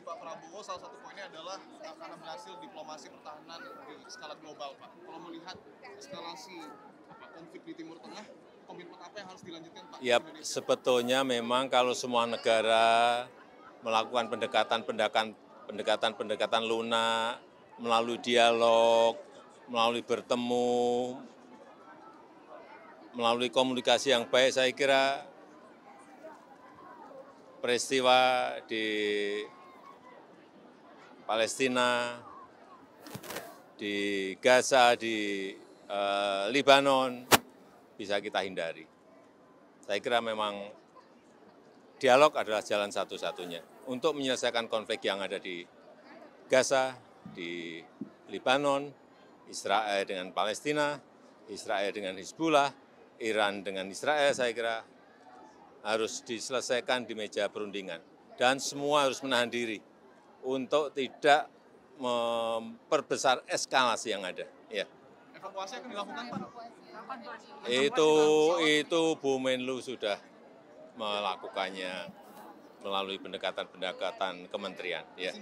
janji Pak Prabowo salah satu poinnya adalah eh, karena berhasil diplomasi pertahanan di skala global Pak. Kalau melihat eskalasi apa, konflik di Timur Tengah, komitmen apa yang harus dilanjutkan Pak? Ya, Indonesia? sebetulnya memang kalau semua negara melakukan pendekatan-pendekatan pendekatan-pendekatan lunak melalui dialog, melalui bertemu, melalui komunikasi yang baik, saya kira peristiwa di Palestina, di Gaza, di Lebanon eh, Libanon, bisa kita hindari. Saya kira memang dialog adalah jalan satu-satunya untuk menyelesaikan konflik yang ada di Gaza, di Libanon, Israel dengan Palestina, Israel dengan Hizbullah, Iran dengan Israel, saya kira harus diselesaikan di meja perundingan. Dan semua harus menahan diri untuk tidak memperbesar eskalasi yang ada. Ya. Evakuasi akan dilakukan Pak? Itu itu Bu Menlu sudah melakukannya melalui pendekatan-pendekatan kementerian. Ya.